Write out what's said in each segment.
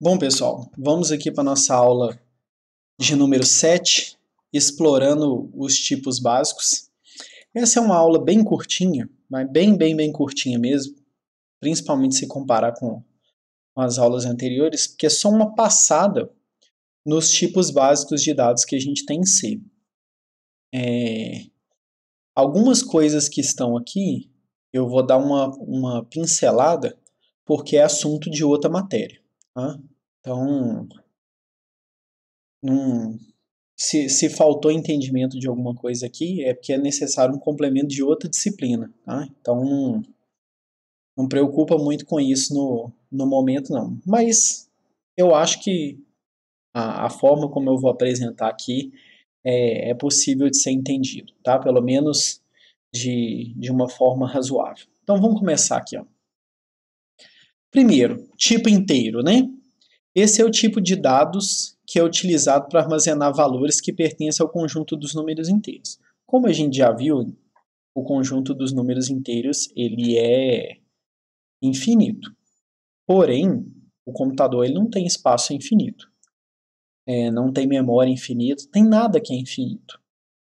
Bom, pessoal, vamos aqui para a nossa aula de número 7, explorando os tipos básicos. Essa é uma aula bem curtinha, mas bem, bem, bem curtinha mesmo, principalmente se comparar com as aulas anteriores, porque é só uma passada nos tipos básicos de dados que a gente tem em C. É... Algumas coisas que estão aqui, eu vou dar uma, uma pincelada, porque é assunto de outra matéria. Né? Então, um, se, se, faltou entendimento de alguma coisa aqui, é porque é necessário um complemento de outra disciplina. Tá? Então, não, não preocupa muito com isso no, no momento, não. Mas eu acho que a, a forma como eu vou apresentar aqui é, é possível de ser entendido, tá? Pelo menos de, de uma forma razoável. Então, vamos começar aqui, ó. Primeiro, tipo inteiro, né? Esse é o tipo de dados que é utilizado para armazenar valores que pertencem ao conjunto dos números inteiros. Como a gente já viu, o conjunto dos números inteiros ele é infinito. Porém, o computador ele não tem espaço infinito. É, não tem memória infinita, tem nada que é infinito.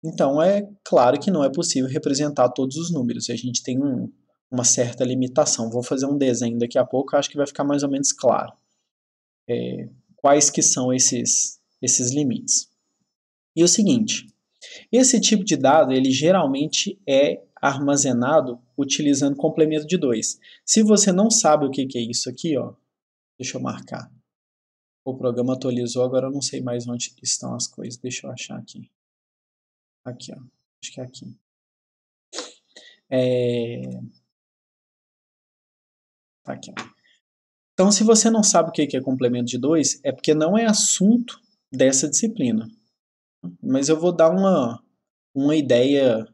Então é claro que não é possível representar todos os números. A gente tem um uma certa limitação. Vou fazer um desenho daqui a pouco, acho que vai ficar mais ou menos claro é, quais que são esses, esses limites. E o seguinte, esse tipo de dado ele geralmente é armazenado utilizando complemento de dois. Se você não sabe o que, que é isso aqui, ó, deixa eu marcar. O programa atualizou, agora eu não sei mais onde estão as coisas. Deixa eu achar aqui. Aqui, ó. Acho que é aqui. É, Tá aqui. Então, se você não sabe o que é complemento de dois, é porque não é assunto dessa disciplina. Mas eu vou dar uma, uma ideia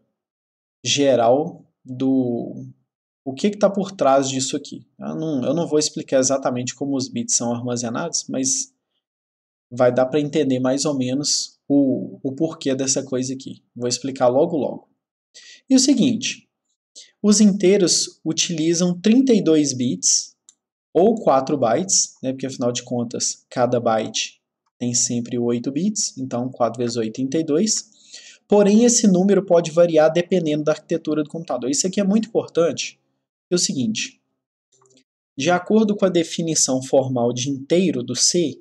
geral do o que está por trás disso aqui. Eu não, eu não vou explicar exatamente como os bits são armazenados, mas vai dar para entender mais ou menos o, o porquê dessa coisa aqui. Vou explicar logo logo. E o seguinte, os inteiros utilizam 32 bits ou 4 bytes, né, porque afinal de contas cada byte tem sempre 8 bits, então 4 vezes 8 é 32. Porém, esse número pode variar dependendo da arquitetura do computador. Isso aqui é muito importante, é o seguinte, de acordo com a definição formal de inteiro do C,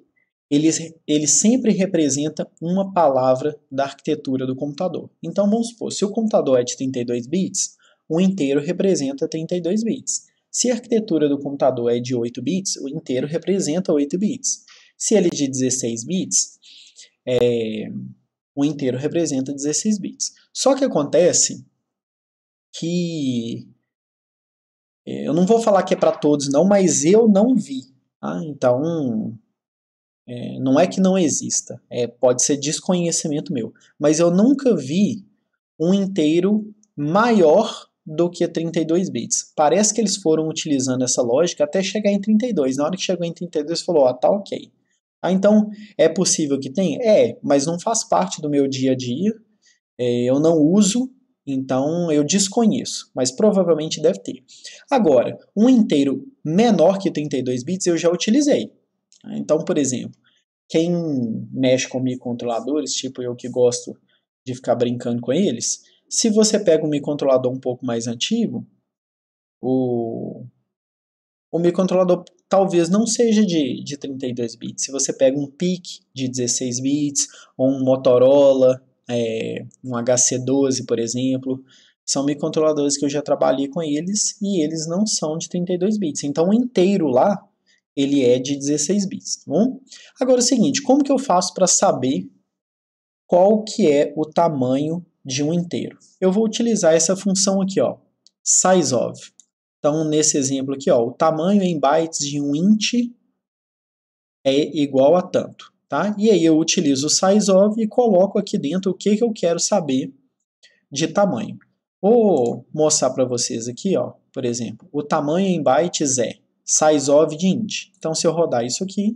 ele, ele sempre representa uma palavra da arquitetura do computador. Então, vamos supor, se o computador é de 32 bits, um inteiro representa 32 bits. Se a arquitetura do computador é de 8 bits, o inteiro representa 8 bits. Se ele é de 16 bits, é, o inteiro representa 16 bits. Só que acontece que. É, eu não vou falar que é para todos, não, mas eu não vi. Tá? Então, é, não é que não exista, é, pode ser desconhecimento meu, mas eu nunca vi um inteiro maior do que 32 bits. Parece que eles foram utilizando essa lógica até chegar em 32. Na hora que chegou em 32, falou, ó, oh, tá ok. Ah, então é possível que tenha? É, mas não faz parte do meu dia a dia, é, eu não uso, então eu desconheço, mas provavelmente deve ter. Agora, um inteiro menor que 32 bits eu já utilizei. Então, por exemplo, quem mexe com microcontroladores, tipo eu que gosto de ficar brincando com eles, se você pega um microcontrolador um pouco mais antigo, o, o microcontrolador talvez não seja de, de 32 bits. Se você pega um PIC de 16 bits, ou um Motorola, é, um HC12, por exemplo, são microcontroladores que eu já trabalhei com eles e eles não são de 32 bits. Então, o inteiro lá, ele é de 16 bits, tá bom? Agora é o seguinte, como que eu faço para saber qual que é o tamanho de um inteiro. Eu vou utilizar essa função aqui, ó, size of. Então, nesse exemplo aqui, ó, o tamanho em bytes de um int é igual a tanto. Tá? E aí eu utilizo o size of e coloco aqui dentro o que, que eu quero saber de tamanho. Vou mostrar para vocês aqui, ó, por exemplo, o tamanho em bytes é size of de int. Então, se eu rodar isso aqui,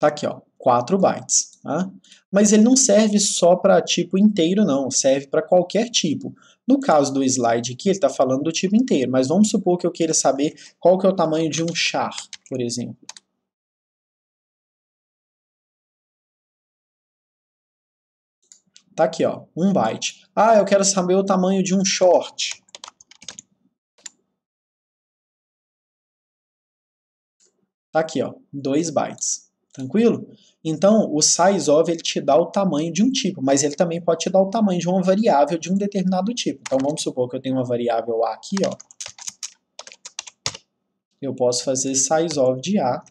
tá aqui, ó, 4 bytes. Tá? Mas ele não serve só para tipo inteiro, não, serve para qualquer tipo. No caso do slide aqui, ele está falando do tipo inteiro, mas vamos supor que eu queira saber qual que é o tamanho de um char, por exemplo. Tá aqui, ó, 1 um byte. Ah, eu quero saber o tamanho de um short. Tá aqui, ó, 2 bytes. Tranquilo? Então, o size of ele te dá o tamanho de um tipo, mas ele também pode te dar o tamanho de uma variável de um determinado tipo. Então, vamos supor que eu tenho uma variável A aqui, ó. Eu posso fazer size of de A.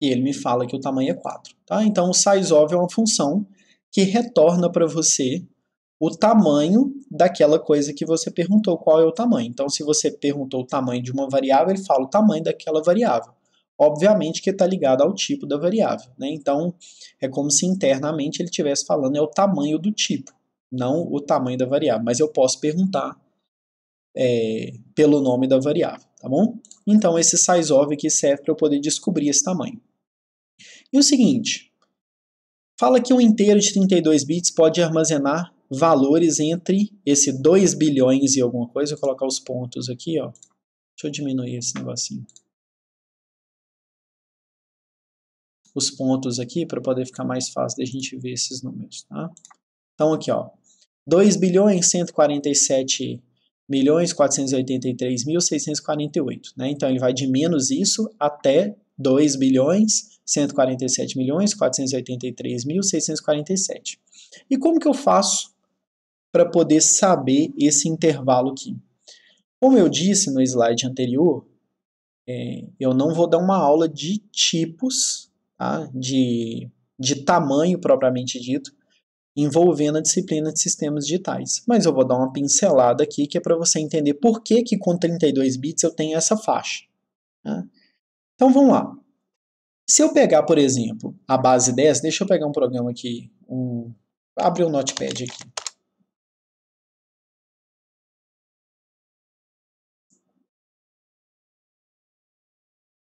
E ele me fala que o tamanho é 4. Tá? Então, o size of é uma função que retorna para você o tamanho daquela coisa que você perguntou qual é o tamanho. Então, se você perguntou o tamanho de uma variável, ele fala o tamanho daquela variável obviamente que está ligado ao tipo da variável. Né? Então, é como se internamente ele estivesse falando é o tamanho do tipo, não o tamanho da variável. Mas eu posso perguntar é, pelo nome da variável, tá bom? Então, esse sizeOf aqui serve para eu poder descobrir esse tamanho. E o seguinte, fala que um inteiro de 32 bits pode armazenar valores entre esse 2 bilhões e alguma coisa, vou colocar os pontos aqui, ó. Deixa eu diminuir esse negocinho. os pontos aqui para poder ficar mais fácil da gente ver esses números. Tá? Então aqui, ó, 2 bilhões 147 milhões 483 mil 648, né? Então ele vai de menos isso até 2 bilhões 147 milhões 483 mil 647. E como que eu faço para poder saber esse intervalo aqui? Como eu disse no slide anterior, é, eu não vou dar uma aula de tipos tá? de, de tamanho propriamente dito, envolvendo a disciplina de sistemas digitais. Mas eu vou dar uma pincelada aqui que é para você entender por que, que com 32 bits eu tenho essa faixa. Tá? Então vamos lá. Se eu pegar, por exemplo, a base 10, deixa eu pegar um programa aqui, um, abrir o um Notepad aqui.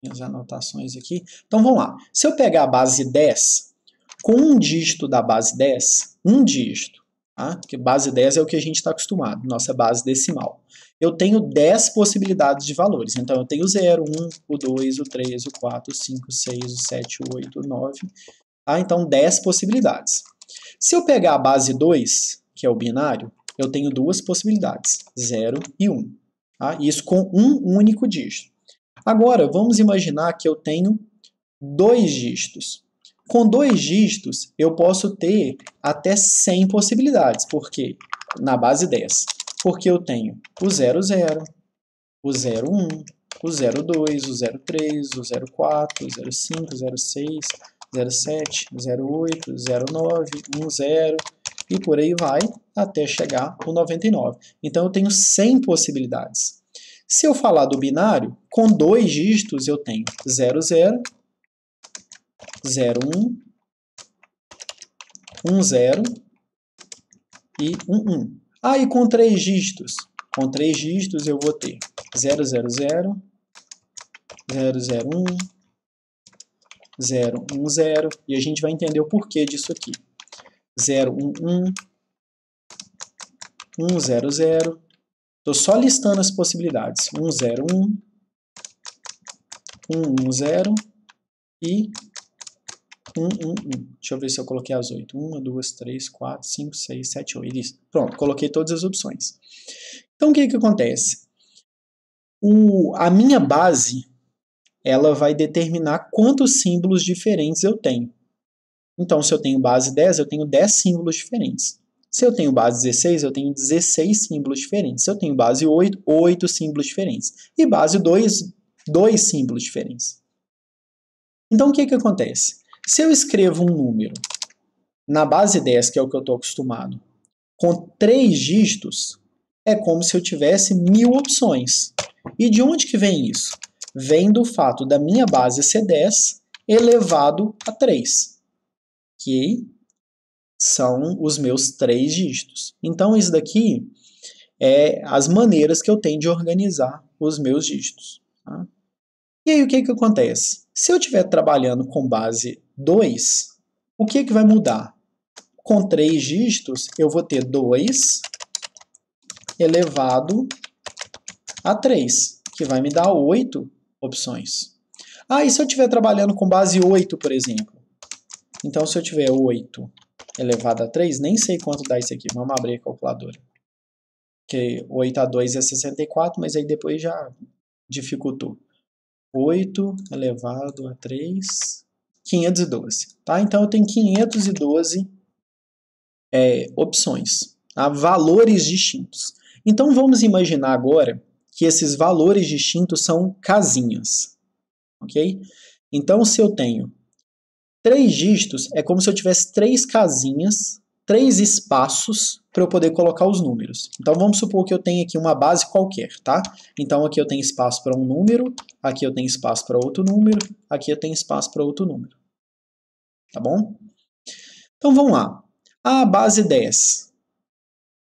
minhas anotações aqui. Então vamos lá. Se eu pegar a base 10, com um dígito da base 10, um dígito, tá? porque base 10 é o que a gente está acostumado, nossa base decimal. Eu tenho 10 possibilidades de valores. Então eu tenho 0, 1, o 2, o 3, o 4, o 5, o 6, o 7, o 8, o 9. Tá? Então 10 possibilidades. Se eu pegar a base 2, que é o binário, eu tenho duas possibilidades, 0 e 1. Um, tá? Isso com um único dígito. Agora, vamos imaginar que eu tenho dois dígitos. Com dois dígitos, eu posso ter até 100 possibilidades, porque na base 10, porque eu tenho o 00, o 01, o 02, o 03, o 04, o 05, o 06, 07, 08, 09, 10 e por aí vai até chegar o 99. Então eu tenho 100 possibilidades. Se eu falar do binário, com dois dígitos eu tenho 00, 01, 10 e 11. Ah, e com três dígitos? Com três dígitos eu vou ter 000, 001, 010 e a gente vai entender o porquê disso aqui. 011, 100 Estou só listando as possibilidades. 101, 110 e 111. Deixa eu ver se eu coloquei as 8. 1, 2, 3, 4, 5, 6, 7, 8. Isso. Pronto, coloquei todas as opções. Então o que, que acontece? O, a minha base ela vai determinar quantos símbolos diferentes eu tenho. Então, se eu tenho base 10, eu tenho 10 símbolos diferentes. Se eu tenho base 16, eu tenho 16 símbolos diferentes. Se eu tenho base 8, 8 símbolos diferentes. E base 2, 2 símbolos diferentes. Então, o que, que acontece? Se eu escrevo um número na base 10, que é o que eu estou acostumado, com 3 dígitos, é como se eu tivesse mil opções. E de onde que vem isso? Vem do fato da minha base ser 10 elevado a 3. Ok? são os meus três dígitos. Então, isso daqui é as maneiras que eu tenho de organizar os meus dígitos. Tá? E aí, o que, que acontece? Se eu estiver trabalhando com base 2, o que, que vai mudar? Com três dígitos, eu vou ter 2 elevado a 3, que vai me dar 8 opções. Ah, e se eu estiver trabalhando com base 8, por exemplo? Então, se eu tiver 8 elevado a 3, nem sei quanto dá isso aqui. Vamos abrir a calculadora. Porque 8 a 2 é 64, mas aí depois já dificultou. 8 elevado a 3, 512. Tá? Então eu tenho 512 é, opções, tá? valores distintos. Então vamos imaginar agora que esses valores distintos são casinhas. Ok? Então se eu tenho Três dígitos é como se eu tivesse três casinhas, três espaços para eu poder colocar os números. Então vamos supor que eu tenho aqui uma base qualquer, tá? Então aqui eu tenho espaço para um número, aqui eu tenho espaço para outro número, aqui eu tenho espaço para outro número. Tá bom? Então vamos lá. A base 10,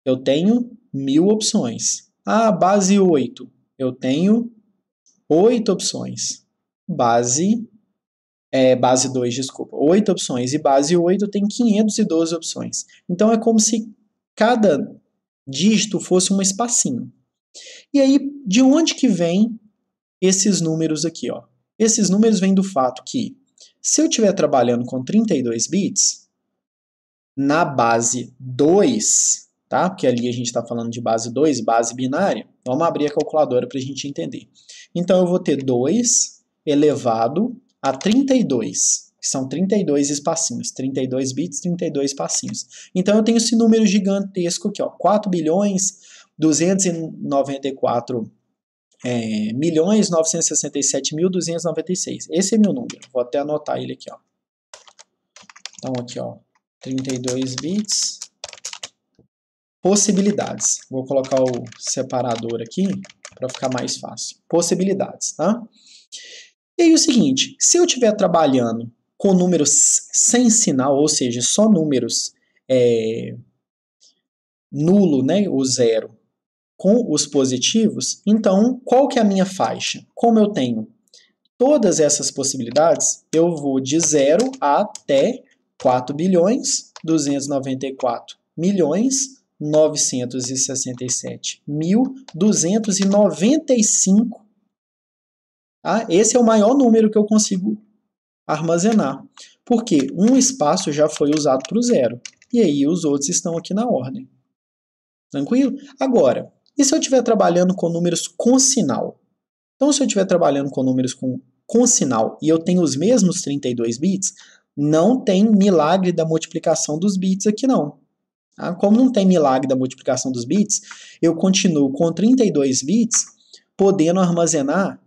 eu tenho mil opções. A base 8, eu tenho oito opções. Base é, base 2, desculpa, 8 opções e base 8 tem 512 opções. Então é como se cada dígito fosse um espacinho. E aí, de onde que vem esses números aqui? Ó? Esses números vêm do fato que, se eu estiver trabalhando com 32 bits, na base 2, tá? porque ali a gente está falando de base 2, base binária, vamos abrir a calculadora para a gente entender. Então, eu vou ter 2 elevado a 32, que são 32 espacinhos, 32 bits, 32 espacinhos. Então eu tenho esse número gigantesco aqui, ó, 4 bilhões 294 é, milhões 967.296. Esse é meu número. Vou até anotar ele aqui, ó. Então aqui, ó, 32 bits possibilidades. Vou colocar o separador aqui para ficar mais fácil. Possibilidades, tá? E aí o seguinte, se eu estiver trabalhando com números sem sinal, ou seja, só números é, nulo, né, o zero, com os positivos, então qual que é a minha faixa? Como eu tenho todas essas possibilidades, eu vou de zero até 4 bilhões 294 milhões 967 mil 295 ah, esse é o maior número que eu consigo armazenar. Porque um espaço já foi usado para o zero. E aí os outros estão aqui na ordem. Tranquilo? Agora, e se eu estiver trabalhando com números com sinal? Então, se eu estiver trabalhando com números com, com sinal e eu tenho os mesmos 32 bits, não tem milagre da multiplicação dos bits aqui não. Tá? Como não tem milagre da multiplicação dos bits, eu continuo com 32 bits podendo armazenar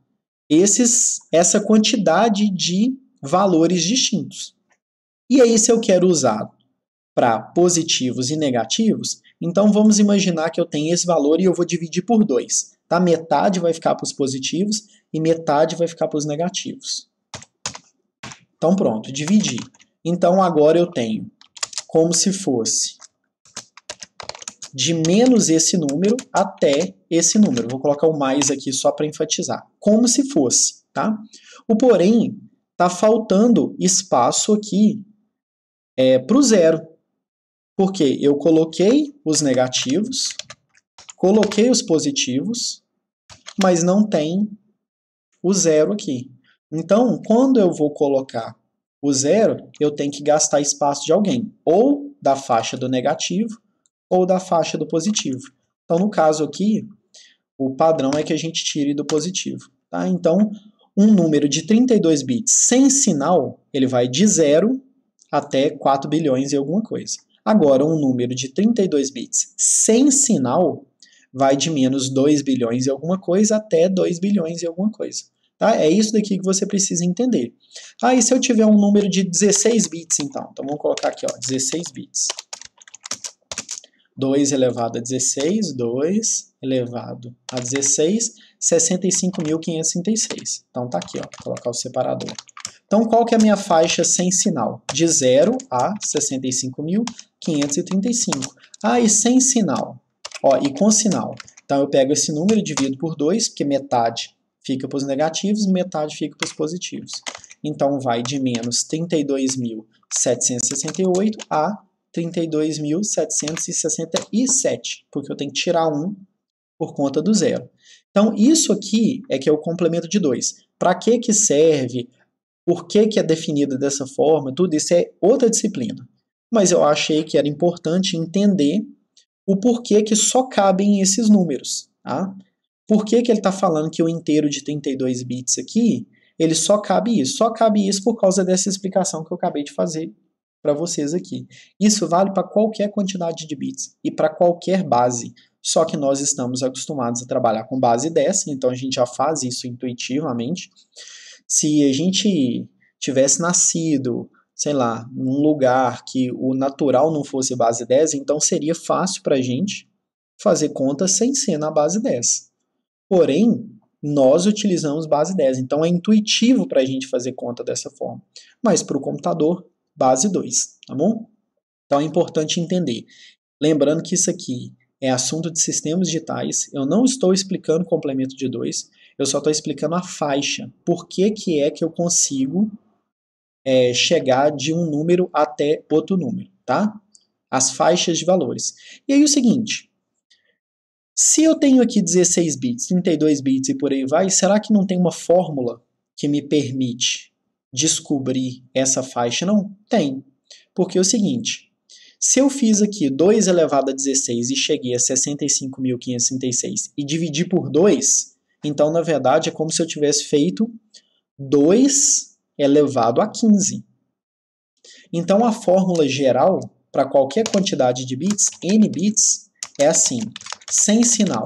esses, essa quantidade de valores distintos. E aí, se eu quero usar para positivos e negativos, então vamos imaginar que eu tenho esse valor e eu vou dividir por 2. Tá? Metade vai ficar para os positivos e metade vai ficar para os negativos. Então pronto, dividi. Então agora eu tenho como se fosse de menos esse número até esse número. Vou colocar o mais aqui só para enfatizar como se fosse, tá? O porém tá faltando espaço aqui é, para o zero, porque eu coloquei os negativos, coloquei os positivos, mas não tem o zero aqui. Então, quando eu vou colocar o zero, eu tenho que gastar espaço de alguém, ou da faixa do negativo, ou da faixa do positivo. Então, no caso aqui, o padrão é que a gente tire do positivo. Tá? Então, um número de 32 bits sem sinal, ele vai de 0 até 4 bilhões e alguma coisa. Agora, um número de 32 bits sem sinal vai de menos 2 bilhões e alguma coisa até 2 bilhões e alguma coisa. Tá? É isso daqui que você precisa entender. Ah, e se eu tiver um número de 16 bits, então? Então, vamos colocar aqui, ó, 16 bits. 2 elevado a 16, 2 elevado a 16, 65.536. Então tá aqui, ó, colocar o separador. Então qual que é a minha faixa sem sinal? De 0 a 65.535. Ah, e sem sinal? Ó, e com sinal. Então eu pego esse número e divido por 2, porque metade fica para os negativos, metade fica para os positivos. Então vai de menos 32.768 a 32.767, porque eu tenho que tirar 1 por conta do zero. Então, isso aqui é que é o complemento de 2. Para que, que serve? Por que, que é definida dessa forma? Tudo isso é outra disciplina. Mas eu achei que era importante entender o porquê que só cabem esses números. Tá? Por que, que ele está falando que o inteiro de 32 bits aqui, ele só cabe isso? Só cabe isso por causa dessa explicação que eu acabei de fazer para vocês aqui. Isso vale para qualquer quantidade de bits e para qualquer base. Só que nós estamos acostumados a trabalhar com base 10, então a gente já faz isso intuitivamente. Se a gente tivesse nascido, sei lá, num lugar que o natural não fosse base 10, então seria fácil para a gente fazer conta sem ser na base 10. Porém, nós utilizamos base 10, então é intuitivo para a gente fazer conta dessa forma. Mas para o computador base 2, tá bom? Então é importante entender. Lembrando que isso aqui é assunto de sistemas digitais, eu não estou explicando complemento de 2, eu só estou explicando a faixa. Por que, que é que eu consigo é, chegar de um número até outro número, tá? As faixas de valores. E aí o seguinte, se eu tenho aqui 16 bits, 32 bits e por aí vai, será que não tem uma fórmula que me permite descobrir essa faixa? Não tem. Porque é o seguinte, se eu fiz aqui 2 elevado a 16 e cheguei a 65.536 e dividi por 2, então, na verdade, é como se eu tivesse feito 2 elevado a 15. Então, a fórmula geral para qualquer quantidade de bits, n bits, é assim, sem sinal.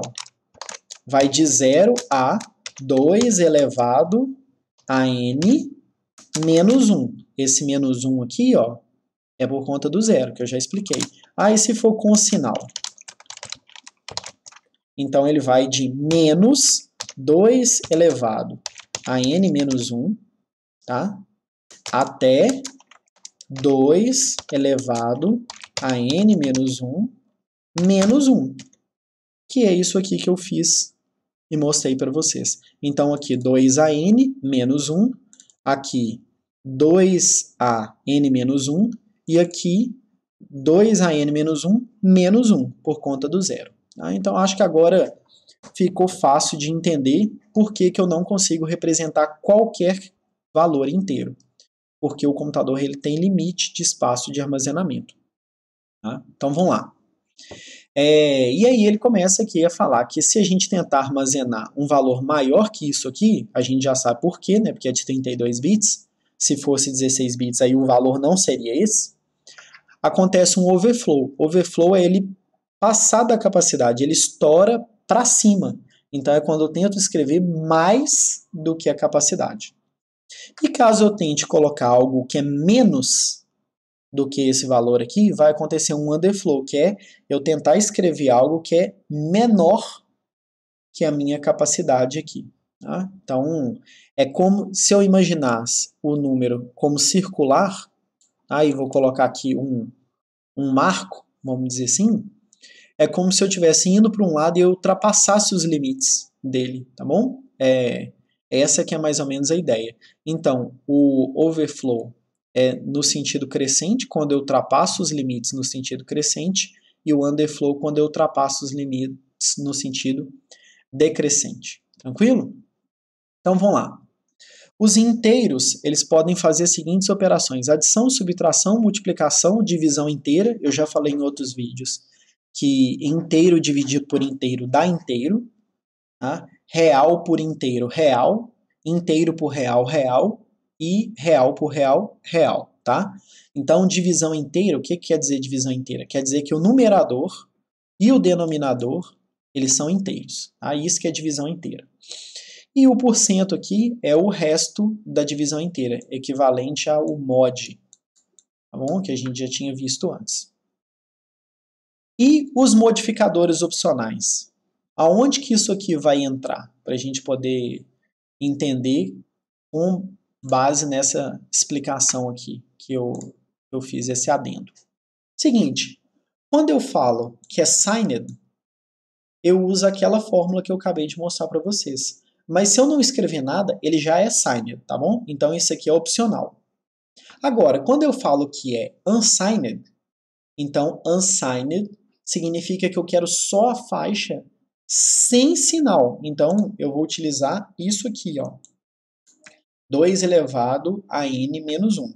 Vai de 0 a 2 elevado a n menos 1. Esse menos 1 aqui, ó, é por conta do zero, que eu já expliquei. Ah, e se for com o sinal? Então, ele vai de menos 2 elevado a n menos 1, tá? Até 2 elevado a n menos 1 menos 1, que é isso aqui que eu fiz e mostrei para vocês. Então, aqui 2 a n menos 1, aqui 2 a n menos 1 e aqui 2 a n menos 1 menos 1 por conta do zero. Tá? Então acho que agora ficou fácil de entender por que, que eu não consigo representar qualquer valor inteiro, porque o computador ele tem limite de espaço de armazenamento. Tá? Então vamos lá. É, e aí ele começa aqui a falar que se a gente tentar armazenar um valor maior que isso aqui, a gente já sabe por quê, né? Porque é de 32 bits se fosse 16 bits, aí o valor não seria esse. Acontece um overflow. Overflow é ele passar da capacidade, ele estoura para cima. Então é quando eu tento escrever mais do que a capacidade. E caso eu tente colocar algo que é menos do que esse valor aqui, vai acontecer um underflow, que é eu tentar escrever algo que é menor que a minha capacidade aqui. Né? Então, é como se eu imaginasse o número como circular, aí né, tá? vou colocar aqui um, um marco, vamos dizer assim, é como se eu estivesse indo para um lado e eu ultrapassasse os limites dele, tá bom? É, é, essa que é mais ou menos a ideia. Então, o overflow é no sentido crescente, quando eu ultrapasso os limites no sentido crescente, e o underflow quando eu ultrapasso os limites no sentido decrescente. Tranquilo? Então vamos lá. Os inteiros, eles podem fazer as seguintes operações: adição, subtração, multiplicação, divisão inteira. Eu já falei em outros vídeos que inteiro dividido por inteiro dá inteiro, tá? real por inteiro, real, inteiro por real, real e real por real, real, tá? Então, divisão inteira, o que, que quer dizer divisão inteira? Quer dizer que o numerador e o denominador, eles são inteiros, tá? Isso que é divisão inteira. E o porcento aqui é o resto da divisão inteira, equivalente ao mod, tá bom? que a gente já tinha visto antes. E os modificadores opcionais. Aonde que isso aqui vai entrar? Para a gente poder entender com base nessa explicação aqui que eu, eu fiz esse adendo. Seguinte, quando eu falo que é signed, eu uso aquela fórmula que eu acabei de mostrar para vocês. Mas se eu não escrever nada, ele já é signed, tá bom? Então isso aqui é opcional. Agora, quando eu falo que é unsigned, então unsigned significa que eu quero só a faixa sem sinal. Então eu vou utilizar isso aqui, ó. 2 elevado a n menos 1.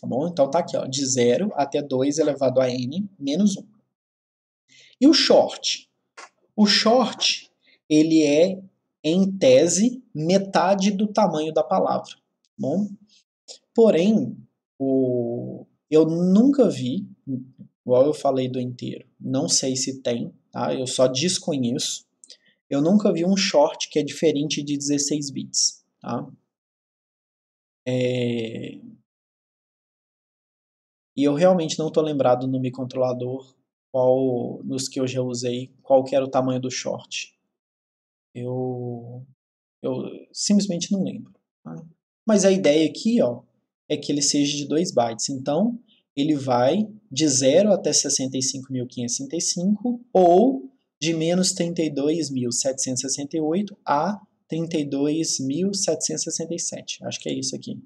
Tá bom? Então tá aqui, ó, de 0 até 2 elevado a n menos 1. E o short? O short, ele é em tese, metade do tamanho da palavra. Bom, porém, o, eu nunca vi, igual eu falei do inteiro, não sei se tem, tá? eu só desconheço. Eu nunca vi um short que é diferente de 16 bits. Tá? É... E eu realmente não estou lembrado no microcontrolador qual nos que eu já usei, qual era o tamanho do short. Eu, eu simplesmente não lembro. Tá? Mas a ideia aqui ó, é que ele seja de 2 bytes. Então, ele vai de 0 até 65.565 ou de menos 32.768 a 32.767. Acho que é isso aqui.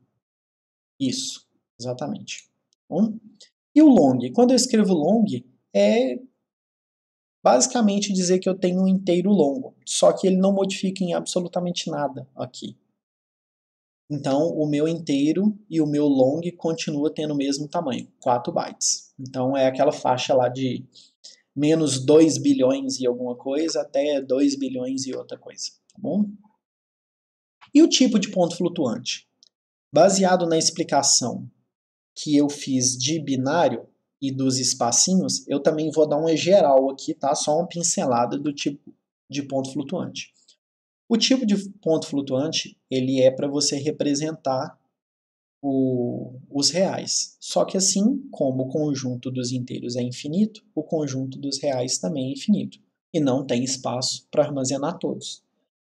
Isso, exatamente. Tá bom? E o long? Quando eu escrevo long, é basicamente dizer que eu tenho um inteiro longo, só que ele não modifica em absolutamente nada aqui. Então, o meu inteiro e o meu long continua tendo o mesmo tamanho, 4 bytes. Então, é aquela faixa lá de menos 2 bilhões e alguma coisa até 2 bilhões e outra coisa, tá bom? E o tipo de ponto flutuante? Baseado na explicação que eu fiz de binário, e dos espacinhos, eu também vou dar um geral aqui, tá? Só uma pincelada do tipo de ponto flutuante. O tipo de ponto flutuante, ele é para você representar o, os reais. Só que assim, como o conjunto dos inteiros é infinito, o conjunto dos reais também é infinito. E não tem espaço para armazenar todos.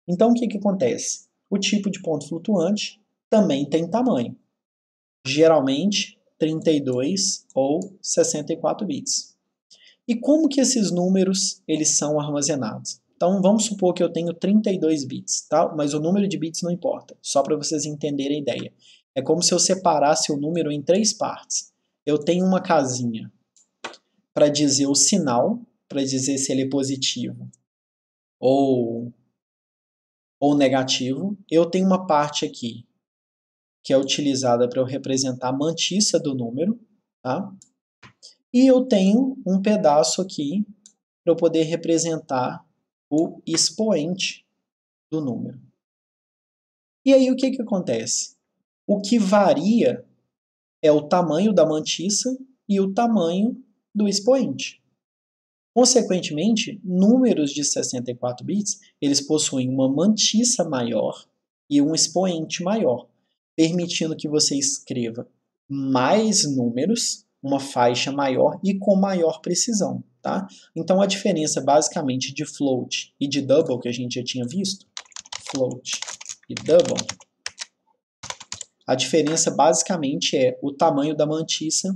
Então, o que, que acontece? O tipo de ponto flutuante também tem tamanho. Geralmente, 32 ou 64 bits. E como que esses números eles são armazenados? Então vamos supor que eu tenho 32 bits, tá? mas o número de bits não importa, só para vocês entenderem a ideia. É como se eu separasse o número em três partes. Eu tenho uma casinha para dizer o sinal, para dizer se ele é positivo ou, ou negativo. Eu tenho uma parte aqui que é utilizada para eu representar a mantissa do número, tá? E eu tenho um pedaço aqui para eu poder representar o expoente do número. E aí o que, que acontece? O que varia é o tamanho da mantissa e o tamanho do expoente. Consequentemente, números de 64 bits, eles possuem uma mantissa maior e um expoente maior permitindo que você escreva mais números, uma faixa maior e com maior precisão. Tá? Então a diferença basicamente de float e de double que a gente já tinha visto, float e double, a diferença basicamente é o tamanho da mantissa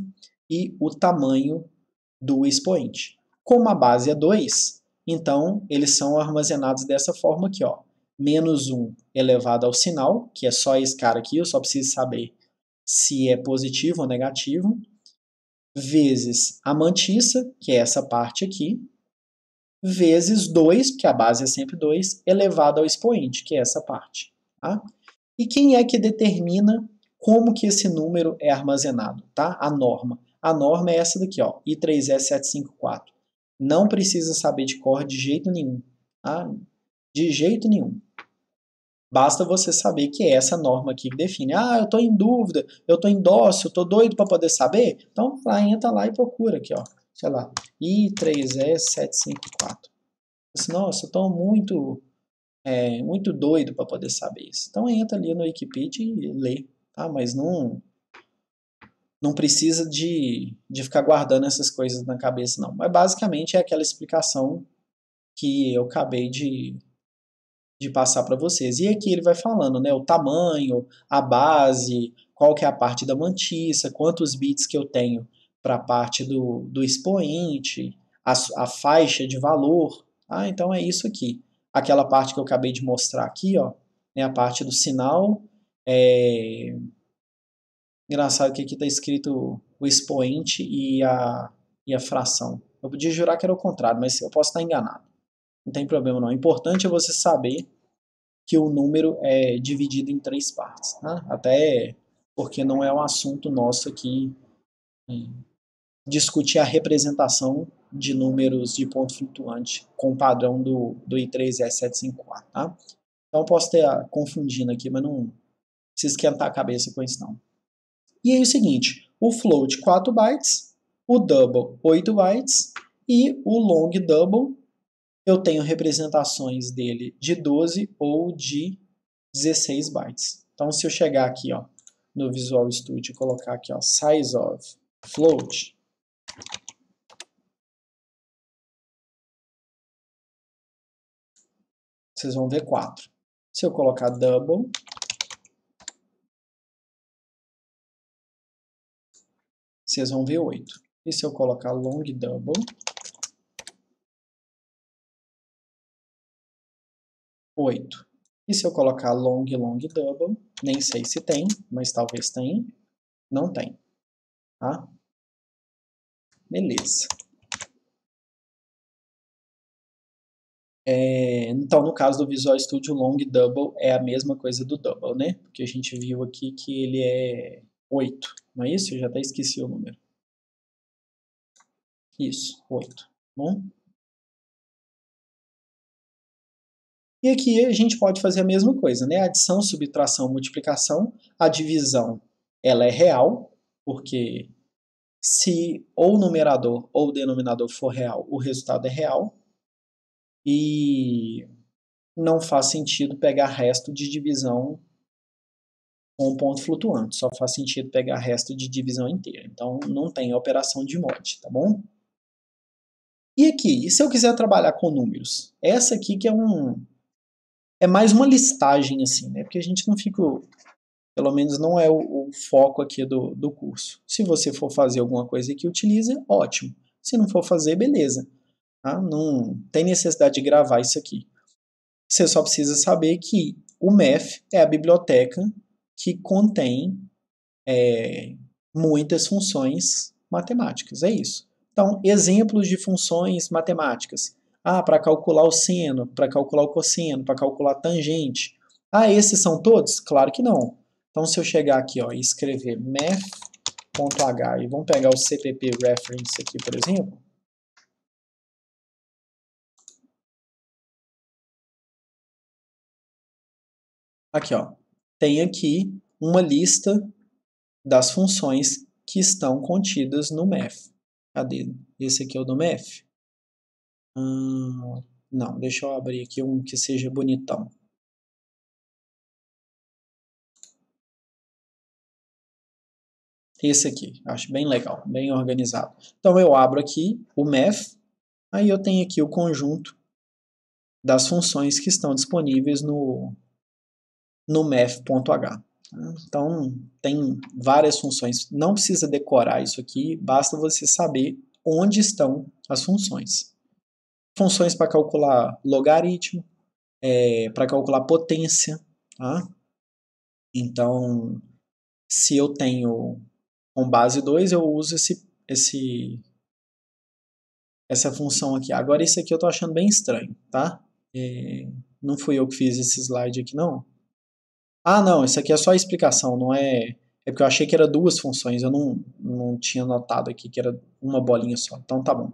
e o tamanho do expoente. Como a base é 2, então eles são armazenados dessa forma aqui, ó, menos 1 elevado ao sinal, que é só esse cara aqui, eu só preciso saber se é positivo ou negativo, vezes a mantissa, que é essa parte aqui, vezes 2, porque a base é sempre 2, elevado ao expoente, que é essa parte. Tá? E quem é que determina como que esse número é armazenado? Tá? A norma. A norma é essa daqui, ó, I3S754. Não precisa saber de cor de jeito nenhum. Tá? De jeito nenhum. Basta você saber que é essa norma aqui que define. Ah, eu estou em dúvida, eu estou em dócil, estou doido para poder saber. Então, lá, entra lá e procura aqui, ó. Sei lá, I3E754. Assim, Nossa, eu estou muito, é, muito doido para poder saber isso. Então, entra ali no Wikipedia e lê, tá? Mas não, não precisa de, de ficar guardando essas coisas na cabeça, não. Mas, basicamente, é aquela explicação que eu acabei de, de passar para vocês. E aqui ele vai falando, né, o tamanho, a base, qual que é a parte da mantiça, quantos bits que eu tenho para a parte do, do expoente, a, a faixa de valor. Ah, então é isso aqui. Aquela parte que eu acabei de mostrar aqui, ó, né, a parte do sinal. É... Engraçado que aqui está escrito o expoente e a, e a fração. Eu podia jurar que era o contrário, mas eu posso estar enganado. Não tem problema não. O importante é você saber que o número é dividido em três partes. Né? Até porque não é um assunto nosso aqui é, discutir a representação de números de ponto flutuante com o padrão do, do I3S754, tá? Então posso ter ah, confundindo aqui, mas não se esquentar a cabeça com isso não. E aí o seguinte, o float 4 bytes, o double 8 bytes e o long double eu tenho representações dele de 12 ou de 16 bytes. Então, se eu chegar aqui ó, no Visual Studio e colocar aqui ó, size of float, vocês vão ver 4. Se eu colocar double, vocês vão ver 8. E se eu colocar long double, 8. E se eu colocar long, long, double, nem sei se tem, mas talvez tenha. Não tem. Tá? Beleza. É, então, no caso do Visual Studio Long Double, é a mesma coisa do Double, né? Porque a gente viu aqui que ele é 8, não é isso? Eu já até esqueci o número. Isso, 8. Tá bom? E aqui a gente pode fazer a mesma coisa, né? Adição, subtração, multiplicação. A divisão, ela é real, porque se ou numerador ou denominador for real, o resultado é real. E não faz sentido pegar resto de divisão com ponto flutuante. Só faz sentido pegar resto de divisão inteira. Então, não tem operação de morte tá bom? E aqui, e se eu quiser trabalhar com números? Essa aqui que é um, é mais uma listagem, assim, né? Porque a gente não fica. Pelo menos não é o, o foco aqui do, do curso. Se você for fazer alguma coisa que utiliza, ótimo. Se não for fazer, beleza. Tá? Não tem necessidade de gravar isso aqui. Você só precisa saber que o MEF é a biblioteca que contém é, muitas funções matemáticas. É isso. Então, exemplos de funções matemáticas. Ah, para calcular o seno, para calcular o cosseno, para calcular a tangente. Ah, esses são todos? Claro que não. Então, se eu chegar aqui ó, e escrever math.h, e vamos pegar o CPP reference aqui, por exemplo, aqui ó, tem aqui uma lista das funções que estão contidas no math. Cadê? Esse aqui é o do math? Hum, não, deixa eu abrir aqui um que seja bonitão. Esse aqui, acho bem legal, bem organizado. Então eu abro aqui o math, aí eu tenho aqui o conjunto das funções que estão disponíveis no, no math.h. Então, tem várias funções. Não precisa decorar isso aqui, basta você saber onde estão as funções funções para calcular logaritmo, é, para calcular potência. Tá? Então, se eu tenho com base 2, eu uso esse, esse, essa função aqui. Agora, isso aqui eu estou achando bem estranho, tá? É, não fui eu que fiz esse slide aqui, não. Ah, não, isso aqui é só explicação, não é... É porque eu achei que era duas funções, eu não, não tinha notado aqui que era uma bolinha só. Então, tá bom.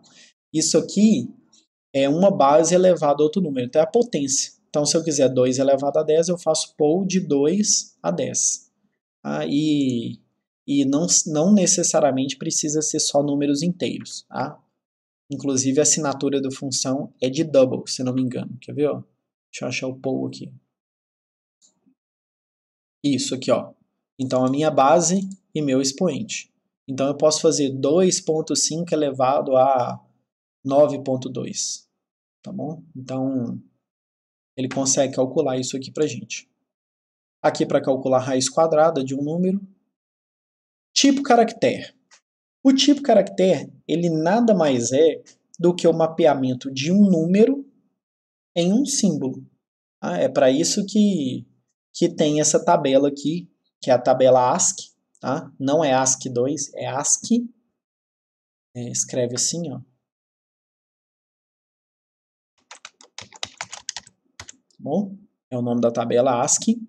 Isso aqui é uma base elevada a outro número, então é a potência. Então, se eu quiser 2 elevado a 10, eu faço pou de 2 a 10. Tá? Ah, e, e não, não necessariamente precisa ser só números inteiros. Tá? Inclusive, a assinatura da função é de double, se não me engano. Quer ver? Ó? Deixa eu achar o pou aqui. Isso aqui, ó. Então, a minha base e meu expoente. Então, eu posso fazer 2.5 elevado a 9.2 tá bom? Então, ele consegue calcular isso aqui para gente. Aqui para calcular raiz quadrada de um número. Tipo caractere. O tipo caractere, ele nada mais é do que o mapeamento de um número em um símbolo. Ah, é para isso que, que tem essa tabela aqui, que é a tabela ASCII. Tá? Não é ASCII 2, é ASCII. É, escreve assim, ó. bom? É o nome da tabela ASCII.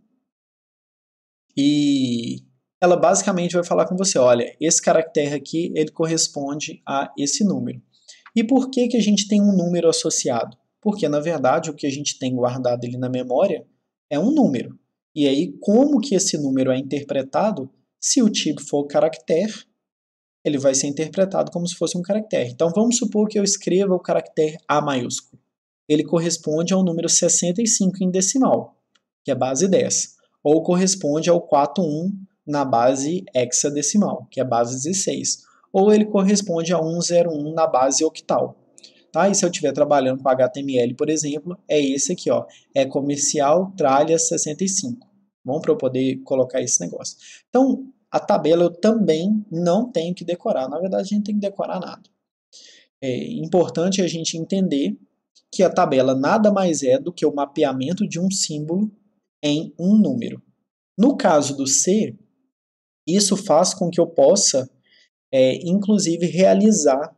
E ela basicamente vai falar com você, olha, esse caractere aqui, ele corresponde a esse número. E por que, que a gente tem um número associado? Porque, na verdade, o que a gente tem guardado ali na memória é um número. E aí, como que esse número é interpretado? Se o tipo for caractere, ele vai ser interpretado como se fosse um caractere. Então, vamos supor que eu escreva o caractere A maiúsculo ele corresponde ao número 65 em decimal, que é base 10, ou corresponde ao 41 na base hexadecimal, que é base 16, ou ele corresponde a 101 na base octal. Tá? E se eu estiver trabalhando com HTML, por exemplo, é esse aqui, ó, é comercial tralha 65. Bom, para eu poder colocar esse negócio. Então, a tabela eu também não tenho que decorar. Na verdade, a gente tem que decorar nada. É importante a gente entender que a tabela nada mais é do que o mapeamento de um símbolo em um número. No caso do C, isso faz com que eu possa, é, inclusive, realizar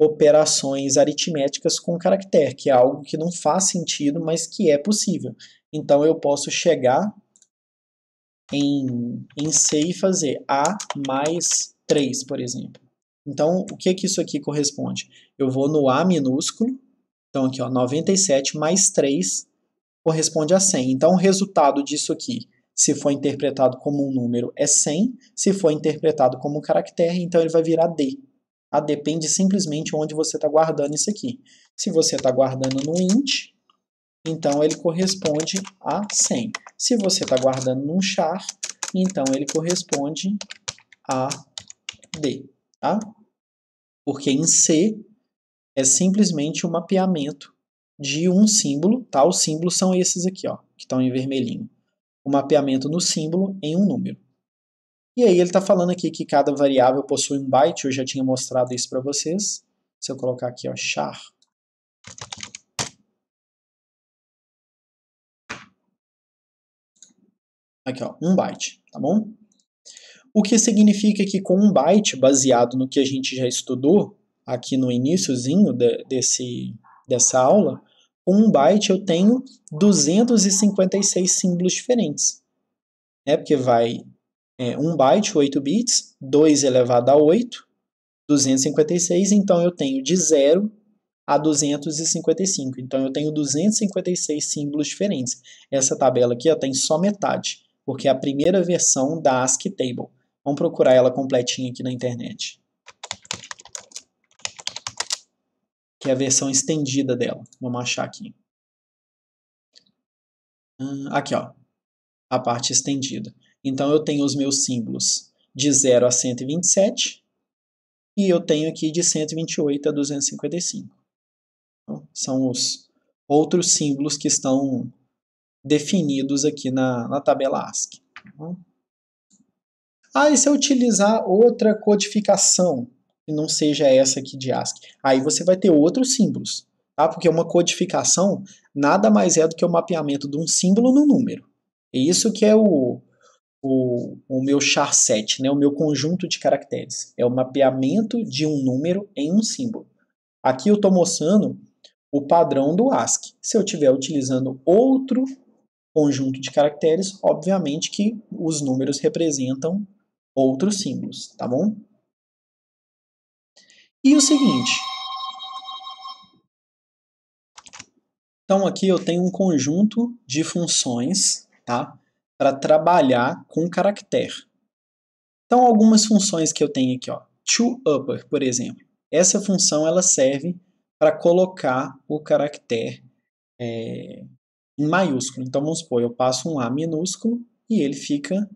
operações aritméticas com caractere, que é algo que não faz sentido, mas que é possível. Então, eu posso chegar em, em C e fazer A mais 3, por exemplo. Então, o que, que isso aqui corresponde? Eu vou no A minúsculo, então, aqui, ó, 97 mais 3 corresponde a 100. Então, o resultado disso aqui, se for interpretado como um número, é 100. Se for interpretado como um caractere, então ele vai virar D. A ah, depende simplesmente onde você está guardando isso aqui. Se você está guardando no int, então ele corresponde a 100. Se você está guardando num char, então ele corresponde a D, tá? Porque em C é simplesmente o um mapeamento de um símbolo, tá? Os símbolos são esses aqui, ó, que estão em vermelhinho. O mapeamento do símbolo em um número. E aí ele está falando aqui que cada variável possui um byte, eu já tinha mostrado isso para vocês. Se eu colocar aqui, ó, char. Aqui, ó, um byte, tá bom? O que significa que com um byte, baseado no que a gente já estudou, aqui no iníciozinho de, desse, dessa aula, com um byte eu tenho 256 símbolos diferentes. Né? Porque vai é, 1 um byte, 8 bits, 2 elevado a 8, 256, então eu tenho de 0 a 255. Então eu tenho 256 símbolos diferentes. Essa tabela aqui ó, tem só metade, porque é a primeira versão da ASCII Table. Vamos procurar ela completinha aqui na internet. que é a versão estendida dela. Vamos achar aqui. Hum, aqui, ó, a parte estendida. Então, eu tenho os meus símbolos de 0 a 127 e eu tenho aqui de 128 a 255. Então, são os outros símbolos que estão definidos aqui na, na tabela ASCII. Tá ah, e se eu utilizar outra codificação? e não seja essa aqui de ASCII. Aí você vai ter outros símbolos, tá? Porque uma codificação nada mais é do que o mapeamento de um símbolo no número. É isso que é o, o, o meu char set, né? o meu conjunto de caracteres. É o mapeamento de um número em um símbolo. Aqui eu estou mostrando o padrão do ASCII. Se eu estiver utilizando outro conjunto de caracteres, obviamente que os números representam outros símbolos, tá bom? e o seguinte. Então aqui eu tenho um conjunto de funções tá, para trabalhar com caractere. Então algumas funções que eu tenho aqui, ó, toUpper, por exemplo. Essa função ela serve para colocar o caractere é, em maiúsculo. Então vamos supor, eu passo um A minúsculo e ele fica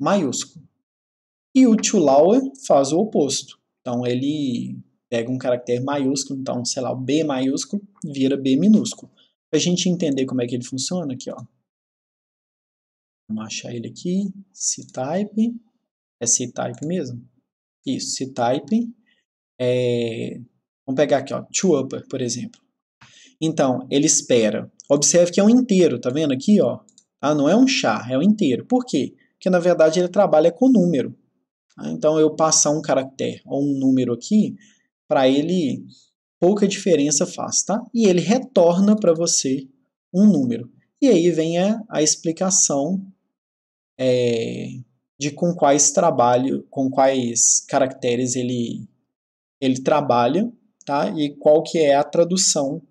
maiúsculo. E o toLower faz o oposto. Então ele pega um caractere maiúsculo, então, sei lá, o B maiúsculo vira B minúsculo. Pra gente entender como é que ele funciona aqui, ó. Vamos achar ele aqui, type é type mesmo? Isso, type é... vamos pegar aqui, ó, to upper, por exemplo. Então, ele espera, observe que é um inteiro, tá vendo aqui, ó? Ah, não é um char, é um inteiro. Por quê? Porque, na verdade, ele trabalha com número. Então, eu passar um caractere ou um número aqui, para ele, pouca diferença faz, tá? E ele retorna para você um número. E aí vem a, a explicação é, de com quais trabalho, com quais caracteres ele, ele trabalha, tá? E qual que é a tradução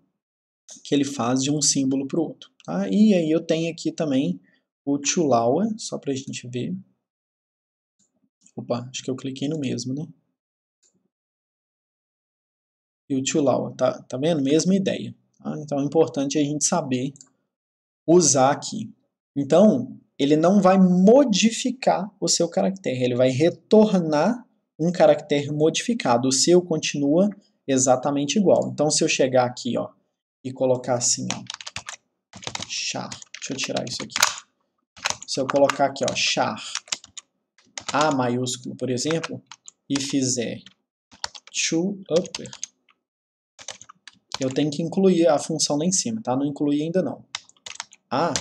que ele faz de um símbolo para o outro. Tá? E aí eu tenho aqui também o Chulawa, só para a gente ver. Opa, acho que eu cliquei no mesmo, né? e o to tá, tá vendo? Mesma ideia. Tá? Então é importante a gente saber usar aqui. Então, ele não vai modificar o seu caractere, ele vai retornar um caractere modificado. O seu continua exatamente igual. Então, se eu chegar aqui ó, e colocar assim, ó, char, deixa eu tirar isso aqui. Se eu colocar aqui, ó, char, A maiúsculo, por exemplo, e fizer to upper, eu tenho que incluir a função lá em cima, tá? Não incluí ainda não. A ah.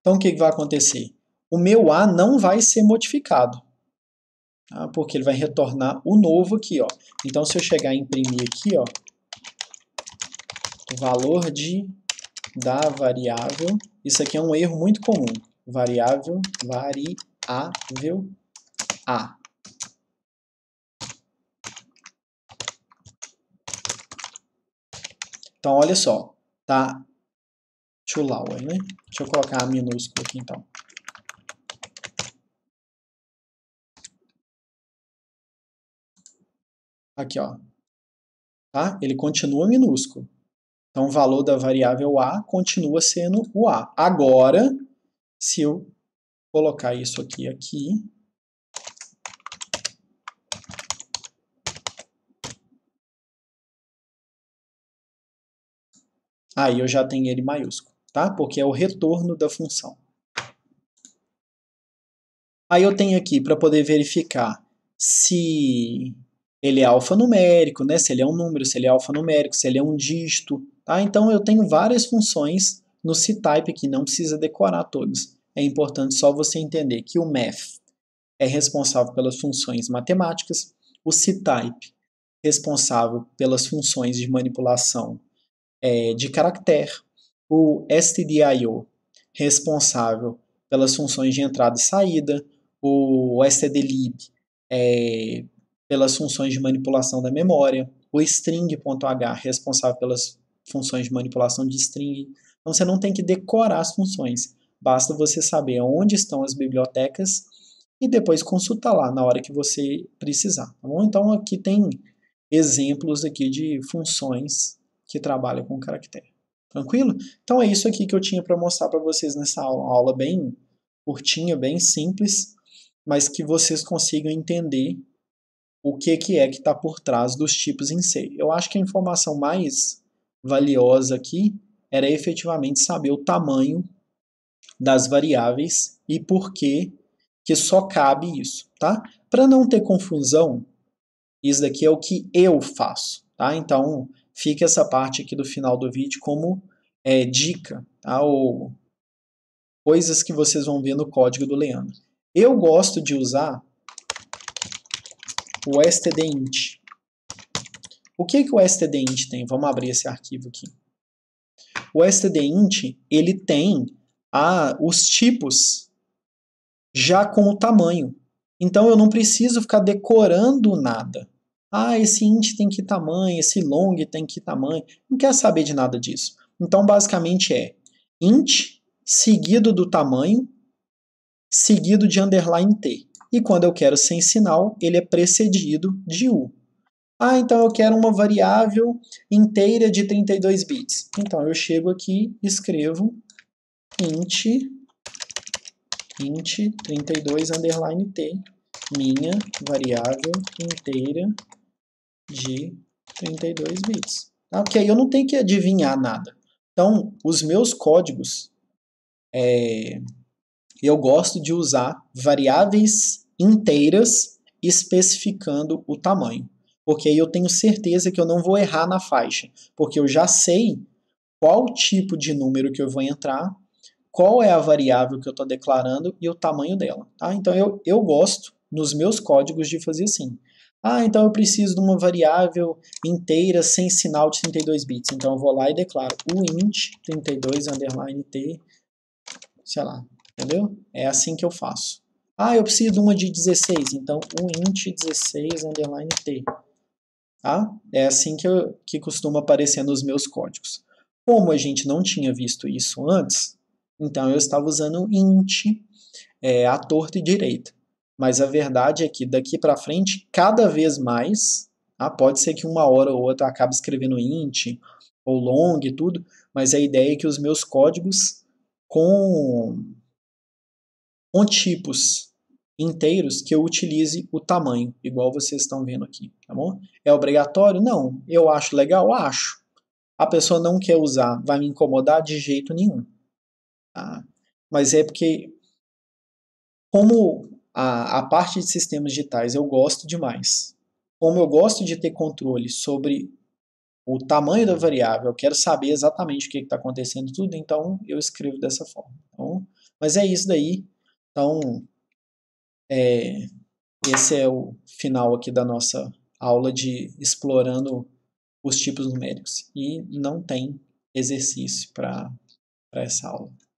Então, o que, vai acontecer? O meu A não vai ser modificado, tá? porque ele vai retornar o novo aqui. Ó. Então, se eu chegar a imprimir aqui, ó, o valor de da variável, isso aqui é um erro muito comum, variável, variável A, Então, olha só, tá? Chulaui, né? Deixa eu colocar a minúscula aqui, então. Aqui, ó. Tá? Ele continua minúsculo. Então, o valor da variável a continua sendo o a. Agora, se eu colocar isso aqui, aqui, aí eu já tenho ele maiúsculo, tá? Porque é o retorno da função. Aí eu tenho aqui para poder verificar se ele é alfanumérico, né? se ele é um número, se ele é alfanumérico, se ele é um dígito. Tá? Então eu tenho várias funções no `ctype` aqui, que não precisa decorar todas. É importante só você entender que o math é responsável pelas funções matemáticas, o `ctype` responsável pelas funções de manipulação é, de caractere, o STDIO, responsável pelas funções de entrada e saída, o stdlib, é, pelas funções de manipulação da memória, o string.h, responsável pelas funções de manipulação de string. Então você não tem que decorar as funções, basta você saber onde estão as bibliotecas e depois consultar lá na hora que você precisar. Tá bom? Então aqui tem exemplos aqui de funções que trabalha com caractere. Tranquilo? Então é isso aqui que eu tinha para mostrar para vocês nessa aula, aula bem curtinha, bem simples, mas que vocês consigam entender o que, que é que está por trás dos tipos em C. Eu acho que a informação mais valiosa aqui era efetivamente saber o tamanho das variáveis e por que, que só cabe isso, tá? Para não ter confusão, isso daqui é o que eu faço, tá? Então, fica essa parte aqui do final do vídeo como é, dica, tá? ou coisas que vocês vão ver no código do Leandro. Eu gosto de usar o stdint. O que, que o stdint tem? Vamos abrir esse arquivo aqui. O stdint ele tem a, os tipos já com o tamanho. Então eu não preciso ficar decorando nada. Ah, esse int tem que tá tamanho, esse long tem que tá tamanho. Não quer saber de nada disso. Então, basicamente é int seguido do tamanho, seguido de underline t. E quando eu quero sem sinal, ele é precedido de u. Ah, então eu quero uma variável inteira de 32 bits. Então, eu chego aqui, escrevo int, int 32 underline t, minha variável inteira de 32 bits. Ah, porque aí eu não tenho que adivinhar nada. Então, os meus códigos, é, eu gosto de usar variáveis inteiras especificando o tamanho. Porque aí eu tenho certeza que eu não vou errar na faixa. Porque eu já sei qual tipo de número que eu vou entrar, qual é a variável que eu estou declarando e o tamanho dela. Tá? Então, eu, eu gosto, nos meus códigos, de fazer assim. Ah, então eu preciso de uma variável inteira sem sinal de 32 bits. Então eu vou lá e declaro o int 32 underline t, sei lá, entendeu? É assim que eu faço. Ah, eu preciso de uma de 16, então o int 16 underline t. Tá? É assim que, eu, que costuma aparecer nos meus códigos. Como a gente não tinha visto isso antes, então eu estava usando int é, à torta e direita mas a verdade é que daqui para frente, cada vez mais, ah, pode ser que uma hora ou outra acabe escrevendo int ou long e tudo, mas a ideia é que os meus códigos com, com tipos inteiros que eu utilize o tamanho, igual vocês estão vendo aqui, tá bom? É obrigatório? Não. Eu acho legal? Acho. A pessoa não quer usar, vai me incomodar de jeito nenhum. Tá? Mas é porque, como a, a parte de sistemas digitais eu gosto demais. Como eu gosto de ter controle sobre o tamanho da variável, eu quero saber exatamente o que é está acontecendo, tudo, então eu escrevo dessa forma. Então, mas é isso daí. Então, é, esse é o final aqui da nossa aula de explorando os tipos numéricos. E não tem exercício para essa aula.